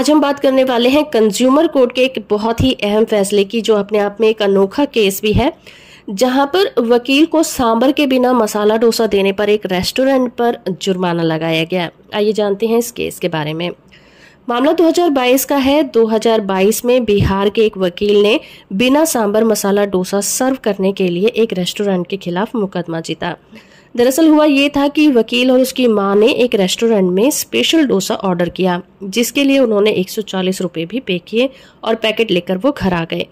आज हम बात करने वाले हैं कंज्यूमर कोर्ट के एक बहुत ही अहम फैसले की जो अपने आप में एक अनोखा केस भी है जहां पर वकील को सांबर के बिना मसाला डोसा देने पर एक रेस्टोरेंट पर जुर्माना लगाया गया आइए जानते हैं इस केस के बारे में मामला 2022 का है 2022 में बिहार के एक वकील ने बिना सांबर मसाला डोसा सर्व करने के लिए एक रेस्टोरेंट के खिलाफ मुकदमा जीता दरअसल हुआ ये था कि वकील और उसकी माँ ने एक रेस्टोरेंट में स्पेशल डोसा ऑर्डर किया जिसके लिए उन्होंने 140 रुपए भी पे किए और पैकेट लेकर वो घर आ गए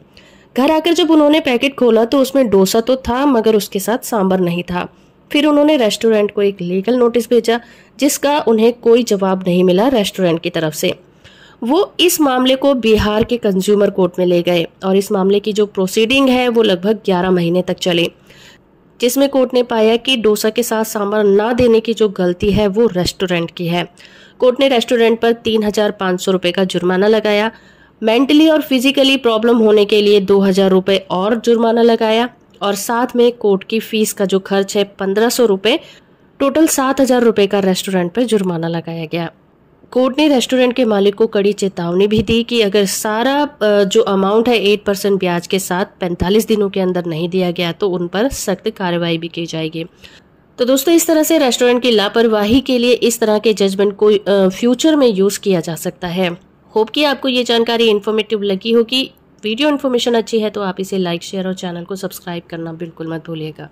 घर आकर जब उन्होंने पैकेट खोला तो उसमें डोसा तो था मगर उसके साथ सांबर नहीं था फिर उन्होंने रेस्टोरेंट को एक लीगल नोटिस भेजा जिसका उन्हें कोई जवाब नहीं मिला रेस्टोरेंट की तरफ से वो इस मामले को बिहार के कंज्यूमर कोर्ट में ले गए और इस मामले की जो प्रोसीडिंग है वो लगभग 11 महीने तक चली जिसमें कोर्ट ने पाया कि डोसा के साथ सांभर ना देने की जो गलती है वो रेस्टोरेंट की है कोर्ट ने रेस्टोरेंट पर तीन हजार पाँच सौ रुपये का जुर्माना लगाया मेंटली और फिजिकली प्रॉब्लम होने के लिए दो हजार रुपये और जुर्माना लगाया और साथ में कोर्ट की फीस का जो खर्च है पंद्रह सौ रुपये टोटल सात हजार रुपये का रेस्टोरेंट पर जुर्माना लगाया गया कोर्ट ने रेस्टोरेंट के मालिक को कड़ी चेतावनी भी दी कि अगर सारा जो अमाउंट है एट परसेंट ब्याज के साथ पैंतालीस दिनों के अंदर नहीं दिया गया तो उन पर सख्त कार्रवाई भी की जाएगी तो दोस्तों इस तरह से रेस्टोरेंट की लापरवाही के लिए इस तरह के जजमेंट को फ्यूचर में यूज़ किया जा सकता है होप कि आपको ये जानकारी इन्फॉर्मेटिव लगी होगी वीडियो इन्फॉर्मेशन अच्छी है तो आप इसे लाइक शेयर और चैनल को सब्सक्राइब करना बिल्कुल मत भूलिएगा